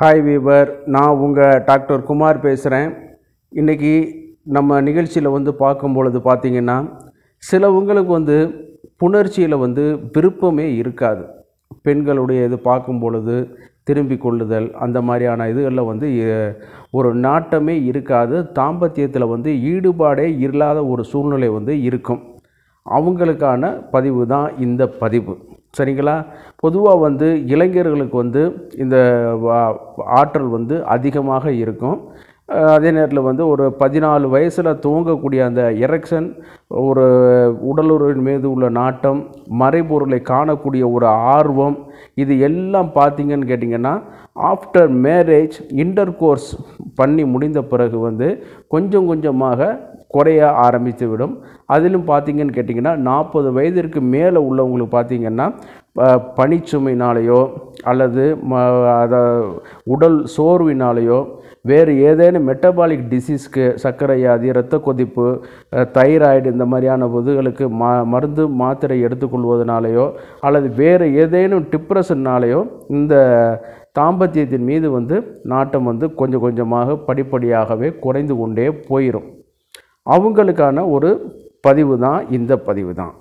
hi viewer நான் உங்கள் doctor Kumar பேசுகிறேன் இன்றைக்கி நம்ம நிகழ்ச்சியில் வந்து பார்க்கும் பொழுது பார்த்திங்கன்னா சிலவங்களுக்கு வந்து புணர்ச்சியில் வந்து விருப்பமே இருக்காது பெண்களுடைய இது பார்க்கும் பொழுது திரும்பி கொள்ளுதல் அந்த மாதிரியான இதுகளில் வந்து ஒரு நாட்டமே இருக்காது தாம்பத்தியத்தில் வந்து ஈடுபாடே இல்லாத ஒரு சூழ்நிலை வந்து இருக்கும் அவங்களுக்கான பதிவு தான் இந்த பதிவு சரிங்களா பொதுவாக வந்து இளைஞர்களுக்கு வந்து இந்த ஆற்றல் வந்து அதிகமாக இருக்கும் அதே நேரத்தில் வந்து ஒரு பதினாலு வயசில் துவங்கக்கூடிய அந்த எரக்ஷன் ஒரு உடலுறவின் மீது உள்ள நாட்டம் மறைபொருளை காணக்கூடிய ஒரு ஆர்வம் இது எல்லாம் பார்த்திங்கன்னு கேட்டிங்கன்னா ஆஃப்டர் மேரேஜ் இன்டர் கோர்ஸ் பண்ணி முடிந்த பிறகு வந்து கொஞ்சம் கொஞ்சமாக குறைய ஆரம்பித்து விடும் அதிலும் பார்த்திங்கன்னு கேட்டிங்கன்னா நாற்பது வயதிற்கு மேலே உள்ளவங்களுக்கு பார்த்திங்கன்னா பனிச்சுமையினாலேயோ அல்லது அதை உடல் சோர்வினாலேயோ வேறு ஏதேனும் மெட்டபாலிக் டிசீஸ்க்கு சர்க்கரை வியாதி இரத்த கொதிப்பு தைராய்டு இந்த மாதிரியான பொதுகளுக்கு ம மருந்து மாத்திரை எடுத்துக்கொள்வதனாலேயோ அல்லது வேறு ஏதேனும் டிப்ரெஷன்னாலேயோ இந்த தாம்பத்தியத்தின் மீது வந்து நாட்டம் வந்து கொஞ்சம் கொஞ்சமாக படிப்படியாகவே குறைந்து கொண்டே போயிடும் அவங்களுக்கான ஒரு பதிவு தான் இந்த பதிவு தான்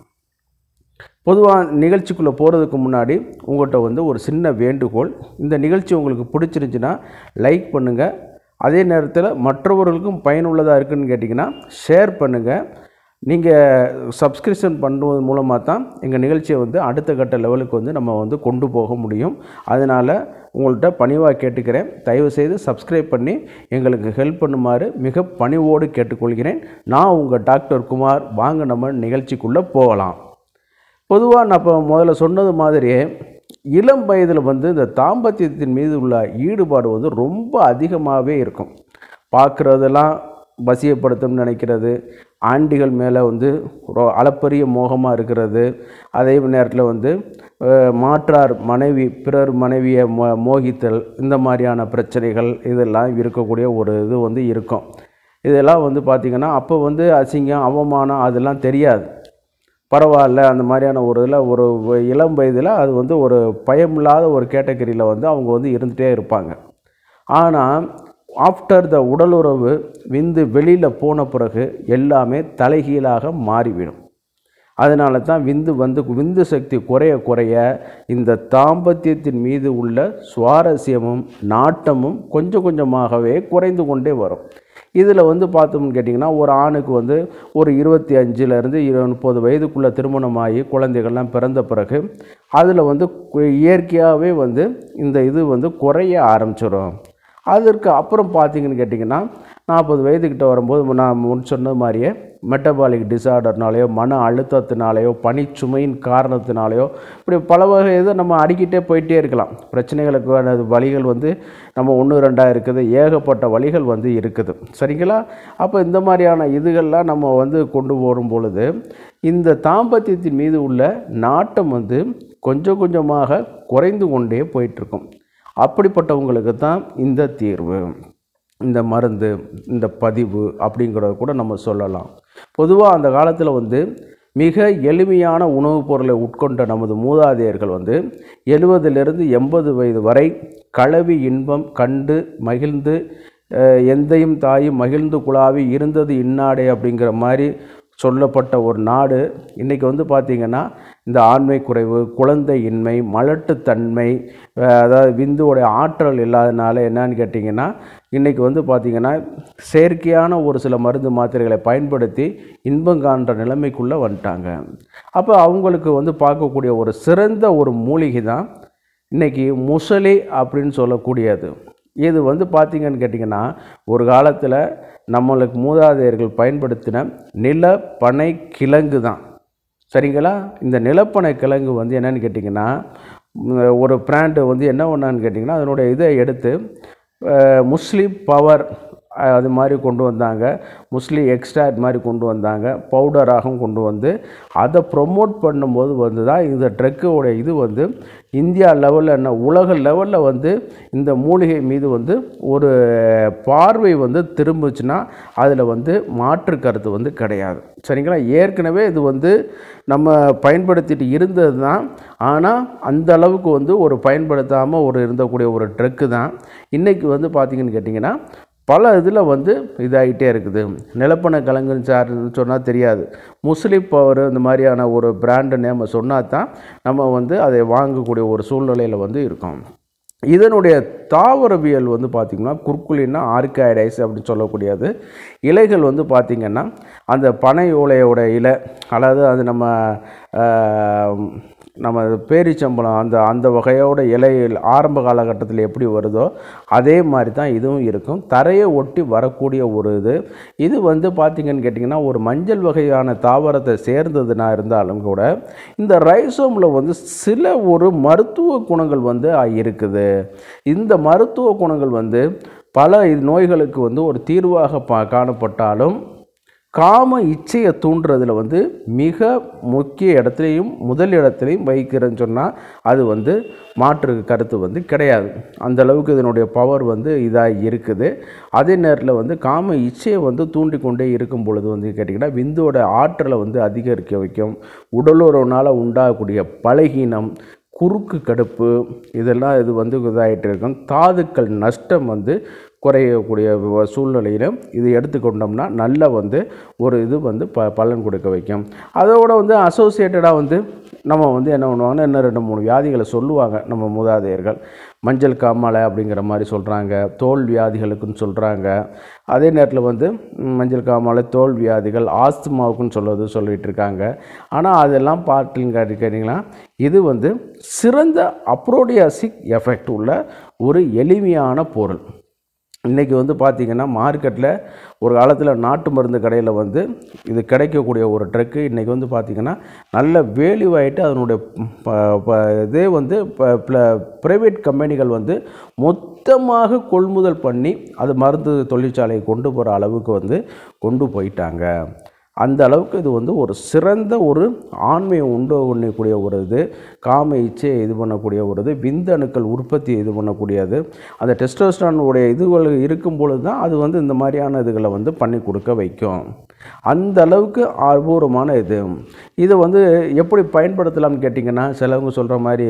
பொதுவாக நிகழ்ச்சிக்குள்ளே போகிறதுக்கு முன்னாடி உங்கள்கிட்ட வந்து ஒரு சின்ன வேண்டுகோள் இந்த நிகழ்ச்சி உங்களுக்கு பிடிச்சிருந்துச்சின்னா லைக் பண்ணுங்கள் அதே நேரத்தில் மற்றவர்களுக்கும் பயனுள்ளதாக இருக்குதுன்னு கேட்டிங்கன்னா ஷேர் பண்ணுங்கள் நீங்கள் சப்ஸ்கிரிப்ஷன் பண்ணுவது மூலமாக தான் எங்கள் நிகழ்ச்சியை வந்து அடுத்த கட்ட லெவலுக்கு வந்து நம்ம வந்து கொண்டு போக முடியும் அதனால் உங்கள்கிட்ட பணிவாக கேட்டுக்கிறேன் தயவுசெய்து சப்ஸ்கிரைப் பண்ணி எங்களுக்கு ஹெல்ப் பண்ணுமாறு மிக பணிவோடு கேட்டுக்கொள்கிறேன் நான் உங்கள் டாக்டர் குமார் வாங்க நம்ம நிகழ்ச்சிக்குள்ளே போகலாம் பொதுவாக நான் இப்போ முதல்ல சொன்னது மாதிரியே இளம் வயதில் வந்து இந்த தாம்பத்தியத்தின் மீது உள்ள ஈடுபாடு வந்து ரொம்ப அதிகமாகவே இருக்கும் பார்க்குறதெல்லாம் வசியப்படுத்தணும்னு நினைக்கிறது ஆண்டிகள் மேலே வந்து ரோ அளப்பரிய மோகமாக இருக்கிறது அதே நேரத்தில் வந்து மாற்றார் மனைவி பிறர் மனைவியை மோ மோகித்தல் இந்த மாதிரியான பிரச்சனைகள் இதெல்லாம் இருக்கக்கூடிய ஒரு இது வந்து இருக்கும் இதெல்லாம் வந்து பார்த்திங்கன்னா அப்போ வந்து அசிங்கம் அவமானம் அதெல்லாம் தெரியாது பரவாயில்ல அந்த மாதிரியான ஒரு இதில் ஒரு இளம் வயதில் அது வந்து ஒரு பயமில்லாத ஒரு கேட்டகரியில் வந்து அவங்க வந்து இருந்துகிட்டே இருப்பாங்க ஆனால் ஆஃப்டர் த உடலுறவு விந்து வெளியில் போன பிறகு எல்லாமே தலைகீழாக மாறிவிடும் அதனால தான் விந்து வந்து விந்து சக்தி குறைய குறைய இந்த தாம்பத்தியத்தின் மீது உள்ள சுவாரஸ்யமும் நாட்டமும் கொஞ்சம் கொஞ்சமாகவே குறைந்து கொண்டே வரும் இதில் வந்து பார்த்தோம்னு கேட்டிங்கன்னா ஒரு ஆணுக்கு வந்து ஒரு இருபத்தி அஞ்சுலேருந்து இரு முப்பது வயதுக்குள்ளே திருமணமாகி குழந்தைகள்லாம் பிறந்த பிறகு அதில் வந்து இயற்கையாகவே வந்து இந்த இது வந்து குறைய ஆரம்பிச்சிடும் அதற்கு அப்புறம் பார்த்திங்கன்னு கேட்டிங்கன்னா நாற்பது வயதுக்கிட்ட வரும்போது நான் முன் சொன்ன மாதிரியே மெட்டபாலிக் டிசார்டர்னாலேயோ மன அழுத்தத்தினாலேயோ பனிச்சுமையின் காரணத்தினாலேயோ இப்படி பல வகை இதை நம்ம அடிக்கிட்டே போயிட்டே இருக்கலாம் பிரச்சனைகளுக்கு வழிகள் வந்து நம்ம ஒன்று ரெண்டாக இருக்குது ஏகப்பட்ட வழிகள் வந்து இருக்குது சரிங்களா அப்போ இந்த மாதிரியான இதுகள்லாம் நம்ம வந்து கொண்டு போகும் பொழுது இந்த தாம்பத்தியத்தின் மீது உள்ள நாட்டம் வந்து கொஞ்சம் கொஞ்சமாக குறைந்து கொண்டே போயிட்டுருக்கும் அப்படிப்பட்டவங்களுக்கு தான் இந்த தீர்வு இந்த மருந்து இந்த பதிவு அப்படிங்கிறத கூட நம்ம சொல்லலாம் பொதுவாக அந்த காலத்தில் வந்து மிக எளிமையான உணவுப் பொருளை உட்கொண்ட நமது மூதாதையர்கள் வந்து எழுபதிலிருந்து எண்பது வயது வரை களவி இன்பம் கண்டு மகிழ்ந்து எந்தையும் தாயும் மகிழ்ந்து குழாவி இருந்தது இன்னாடே அப்படிங்கிற மாதிரி சொல்லப்பட்ட ஒரு நாடு இன்றைக்கி வந்து பார்த்திங்கன்னா இந்த ஆண்மை குறைவு குழந்தை இன்மை மலட்டுத்தன்மை அதாவது விந்துவோடைய ஆற்றல் இல்லாதனால என்னன்னு கேட்டிங்கன்னா இன்றைக்கி வந்து பார்த்திங்கன்னா செயற்கையான ஒரு சில மருந்து மாத்திரைகளை பயன்படுத்தி இன்பம் காண்ற நிலைமைக்குள்ளே வந்துட்டாங்க அப்போ அவங்களுக்கு வந்து பார்க்கக்கூடிய ஒரு சிறந்த ஒரு மூலிகை தான் இன்றைக்கி முசலி அப்படின்னு சொல்லக்கூடியது இது வந்து பார்த்திங்கன்னு கேட்டிங்கன்னா ஒரு காலத்தில் நம்மளுக்கு மூதாதையர்கள் பயன்படுத்தின நிலப்பனை கிழங்கு தான் சரிங்களா இந்த நிலப்பனை கிழங்கு வந்து என்னென்னு கேட்டிங்கன்னா ஒரு பிராண்டு வந்து என்ன ஒன்றான்னு கேட்டிங்கன்னா அதனுடைய இதை எடுத்து முஸ்லீம் பவர் அது மாதிரி கொண்டு வந்தாங்க முஸ்லி எக்ஸ்ட்ராட் மாதிரி கொண்டு வந்தாங்க பவுடராகவும் கொண்டு வந்து அதை ப்ரொமோட் பண்ணும்போது வந்து தான் இந்த ட்ரக்கோட இது வந்து இந்தியா லெவலில் என்ன உலக லெவலில் வந்து இந்த மூலிகை மீது வந்து ஒரு பார்வை வந்து திரும்பிச்சுன்னா அதில் வந்து மாற்று கருத்து வந்து கிடையாது சரிங்களா ஏற்கனவே இது வந்து நம்ம பயன்படுத்திட்டு இருந்தது தான் ஆனால் அந்த அளவுக்கு வந்து ஒரு பயன்படுத்தாமல் ஒரு இருந்தக்கூடிய ஒரு ட்ரக்கு தான் இன்றைக்கி வந்து பார்த்திங்கன்னு கேட்டிங்கன்னா பல இதில் வந்து இதாகிட்டே இருக்குது நிலப்பண கலங்கன் சார் சொன்னால் தெரியாது முஸ்லீம் பவர் இந்த மாதிரியான ஒரு பிராண்டு நேம் சொன்னால் தான் நம்ம வந்து அதை வாங்கக்கூடிய ஒரு சூழ்நிலையில் வந்து இருக்கோம் இதனுடைய தாவரவியல் வந்து பார்த்திங்கன்னா குர்குலின்னா ஆர்காய்டைஸ் அப்படின்னு சொல்லக்கூடியது இலைகள் வந்து பார்த்திங்கன்னா அந்த பனை ஓலையோட இலை அல்லது அது நம்ம நம்ம பேரிச்சம்பளம் அந்த அந்த வகையோட இலையில் ஆரம்ப காலகட்டத்தில் எப்படி வருதோ அதே மாதிரி தான் இதுவும் இருக்கும் தரையை ஒட்டி வரக்கூடிய ஒரு இது இது வந்து பார்த்திங்கன்னு கேட்டிங்கன்னா ஒரு மஞ்சள் வகையான தாவரத்தை சேர்ந்ததுனா இருந்தாலும் கூட இந்த ரைசோமில் வந்து சில ஒரு மருத்துவ குணங்கள் வந்து இருக்குது இந்த மருத்துவ குணங்கள் வந்து பல நோய்களுக்கு வந்து ஒரு தீர்வாக பா காணப்பட்டாலும் காம இச்சையை தூண்டுறதுல வந்து மிக முக்கிய இடத்துலையும் முதல் இடத்துலையும் வகிக்கிறேன்னு சொன்னால் அது வந்து மாற்று கருத்து வந்து கிடையாது அந்தளவுக்கு இதனுடைய பவர் வந்து இதாக இருக்குது அதே நேரத்தில் வந்து காம இச்சையை வந்து தூண்டிக்கொண்டே இருக்கும் பொழுது வந்து கேட்டிங்கன்னா விந்துவோட ஆற்றலை வந்து அதிகரிக்க வைக்கும் உடலுறவுனால் உண்டாகக்கூடிய பலகீனம் குறுக்கு கடுப்பு இதெல்லாம் இது வந்து இதாகிட்டு இருக்கும் தாதுக்கள் நஷ்டம் வந்து குறையக்கூடிய சூழ்நிலையில் இது எடுத்துக்கொண்டோம்னா நல்ல வந்து ஒரு இது வந்து ப பலன் கொடுக்க வைக்கும் அதோட வந்து அசோசியேட்டடாக வந்து நம்ம வந்து என்ன பண்ணுவாங்கன்னா இன்னும் ரெண்டு மூணு வியாதிகளை சொல்லுவாங்க நம்ம மூதாதையர்கள் மஞ்சள் காமாலை அப்படிங்கிற மாதிரி சொல்கிறாங்க தோல் வியாதிகளுக்குன்னு சொல்கிறாங்க அதே நேரத்தில் வந்து மஞ்சள் காமாலை தோல் வியாதிகள் ஆஸ்துமாவுக்குன்னு சொல்லுவது சொல்லிகிட்டு இருக்காங்க ஆனால் அதெல்லாம் பார்த்துங்க கேட்டிங்கன்னா இது வந்து சிறந்த அப்ரோடியாசிக் எஃபெக்ட் உள்ள ஒரு எளிமையான பொருள் இன்றைக்கி வந்து பார்த்திங்கன்னா மார்க்கெட்டில் ஒரு காலத்தில் நாட்டு மருந்து கடையில் வந்து இது கிடைக்கக்கூடிய ஒரு ட்ரக்கு இன்றைக்கி வந்து பார்த்திங்கன்னா நல்ல வேல்யூ ஆகிட்டு அதனுடைய இதே வந்து ப்ரைவேட் கம்பெனிகள் வந்து மொத்தமாக கொள்முதல் பண்ணி அது மருந்து தொழிற்சாலையை கொண்டு போகிற அளவுக்கு வந்து கொண்டு போயிட்டாங்க அந்த அளவுக்கு இது வந்து ஒரு சிறந்த ஒரு ஆண்மையை உண்டு பண்ணக்கூடிய ஒரு இது காம இச்சையை இது பண்ணக்கூடிய ஒரு இது விந்தணுக்கள் உற்பத்தி இது பண்ணக்கூடியது அந்த டெஸ்டோஸ்டானுடைய இதுகள் இருக்கும் பொழுது தான் அது வந்து இந்த மாதிரியான இதுகளை வந்து பண்ணி கொடுக்க வைக்கும் அந்த அளவுக்கு அபூர்வமான இது இதை வந்து எப்படி பயன்படுத்தலாம்னு கேட்டிங்கன்னா சிலவங்க சொல்கிற மாதிரி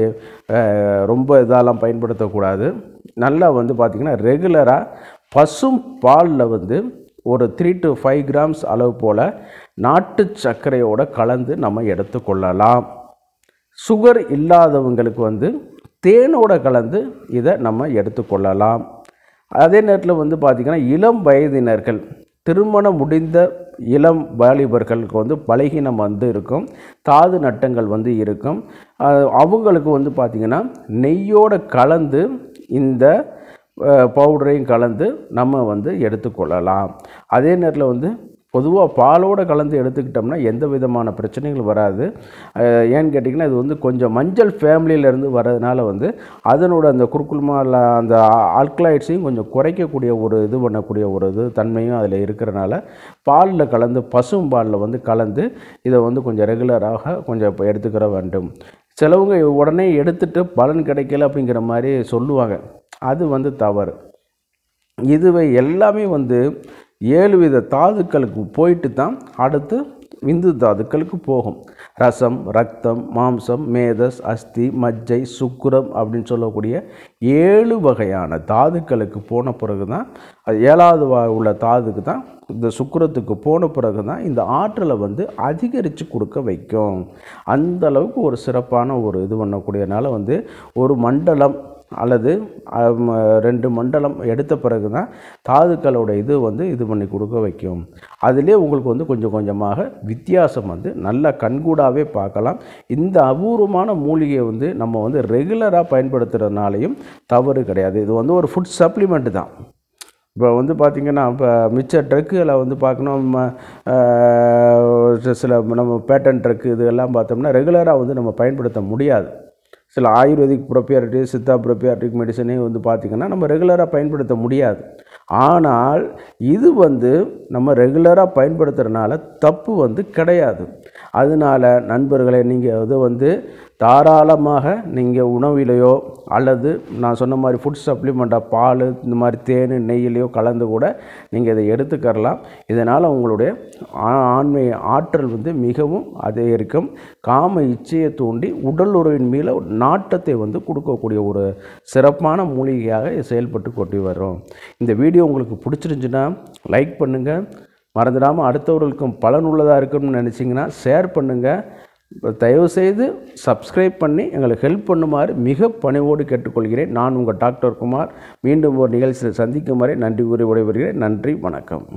ரொம்ப இதெல்லாம் பயன்படுத்தக்கூடாது நல்லா வந்து பார்த்திங்கன்னா ரெகுலராக பசும் பாலில் வந்து ஒரு த்ரீ டு ஃபைவ் கிராம்ஸ் அளவு போல் நாட்டு சர்க்கரையோடு கலந்து நம்ம எடுத்துக்கொள்ளலாம் சுகர் இல்லாதவங்களுக்கு வந்து தேனோட கலந்து இதை நம்ம எடுத்துக்கொள்ளலாம் அதே நேரத்தில் வந்து பார்த்திங்கன்னா இளம் வயதினர்கள் திருமணம் முடிந்த இளம் வாலிபர்களுக்கு வந்து பலகீனம் வந்து இருக்கும் தாது நட்டங்கள் வந்து இருக்கும் அவங்களுக்கு வந்து பார்த்திங்கன்னா நெய்யோடு கலந்து இந்த பவுடரையும் கலந்து நம்ம வந்து எடுத்துக்கொள்ளலாம் அதே நேரத்தில் வந்து பொதுவாக பாலோடு கலந்து எடுத்துக்கிட்டோம்னா எந்த விதமான பிரச்சனைகள் வராது ஏன்னு கேட்டிங்கன்னா இது வந்து கொஞ்சம் மஞ்சள் ஃபேமிலியிலேருந்து வர்றதுனால வந்து அதனோட அந்த குறுக்குள்மாவில் அந்த ஆல்கலைட்ஸையும் கொஞ்சம் குறைக்கக்கூடிய ஒரு இது பண்ணக்கூடிய ஒரு இது தன்மையும் அதில் இருக்கிறனால பாலில் கலந்து பசும் பாலில் வந்து கலந்து இதை வந்து கொஞ்சம் ரெகுலராக கொஞ்சம் இப்போ எடுத்துக்கிற வேண்டும் சிலவங்க உடனே எடுத்துகிட்டு பலன் கிடைக்கல அப்படிங்கிற மாதிரி சொல்லுவாங்க அது வந்து தவறு இதுவை எல்லாமே வந்து ஏழு வித தாதுக்களுக்கு போயிட்டு தான் அடுத்து விந்து தாதுக்களுக்கு போகும் ரசம் ரத்தம் மாம்சம் மேதஸ் அஸ்தி மஜ்ஜை சுக்குரம் அப்படின்னு சொல்லக்கூடிய ஏழு வகையான தாதுக்களுக்கு போன பிறகு தான் அது ஏழாவது உள்ள தாதுக்கு தான் இந்த சுக்குரத்துக்கு போன பிறகு தான் இந்த ஆற்றலை வந்து அதிகரித்து கொடுக்க வைக்கும் அந்த அளவுக்கு ஒரு சிறப்பான ஒரு இது பண்ணக்கூடியனால வந்து ஒரு மண்டலம் அல்லது ரெண்டு மண்டலம் எடுத்த பிறகு தான் தாதுக்களோட இது வந்து இது பண்ணி கொடுக்க வைக்கும் அதிலே உங்களுக்கு வந்து கொஞ்சம் கொஞ்சமாக வித்தியாசம் வந்து நல்லா கண்கூடாகவே பார்க்கலாம் இந்த அபூர்வமான மூலிகையை வந்து நம்ம வந்து ரெகுலராக பயன்படுத்துகிறதுனாலையும் தவறு கிடையாது இது வந்து ஒரு ஃபுட் சப்ளிமெண்ட் தான் இப்போ வந்து பார்த்திங்கன்னா இப்போ மிச்ச ட்ரக்குகளை வந்து பார்க்கணும் சில நம்ம பேட்டன் ட்ரக்கு இதெல்லாம் பார்த்தோம்னா ரெகுலராக வந்து நம்ம பயன்படுத்த முடியாது சில ஆயுர்வேதிக் ப்ரொப்பியாட்டிக் சித்தா ப்ரொப்பியாட்டிக் மெடிசனே வந்து பார்த்திங்கன்னா நம்ம ரெகுலராக பயன்படுத்த முடியாது ஆனால் இது வந்து நம்ம ரெகுலராக பயன்படுத்துகிறனால தப்பு வந்து கிடையாது அதனால் நண்பர்களை நீங்கள் இது வந்து தாராளமாக நீங்கள் உணவிலையோ அல்லது நான் சொன்ன மாதிரி ஃபுட் சப்ளிமெண்ட்டாக பால் இந்த மாதிரி தேன் நெய்யிலையோ கலந்து கூட நீங்கள் இதை எடுத்துக்கரலாம் இதனால் உங்களுடைய ஆண்மை ஆற்றல் வந்து மிகவும் அதிகரிக்கும் காம இச்சையை தூண்டி உடல் உறவின் மீது நாட்டத்தை வந்து கொடுக்கக்கூடிய ஒரு சிறப்பான மூலிகையாக செயல்பட்டு கொண்டு வரும் இந்த வீடியோ உங்களுக்கு பிடிச்சிருந்துச்சுன்னா லைக் பண்ணுங்கள் மறந்துடாமல் அடுத்தவர்களுக்கும் பலனுள்ளதாக இருக்கும்னு நினச்சிங்கன்னா ஷேர் பண்ணுங்கள் தயவுசெய்து சப்ஸ்கிரைப் பண்ணி எங்களுக்கு ஹெல்ப் பண்ணுமாறு மிக பணிவோடு கேட்டுக்கொள்கிறேன் நான் உங்கள் டாக்டர் குமார் மீண்டும் ஒரு நிகழ்ச்சியில் சந்திக்கும் வரை நன்றி கூறி உடைபெறுகிறேன் நன்றி வணக்கம்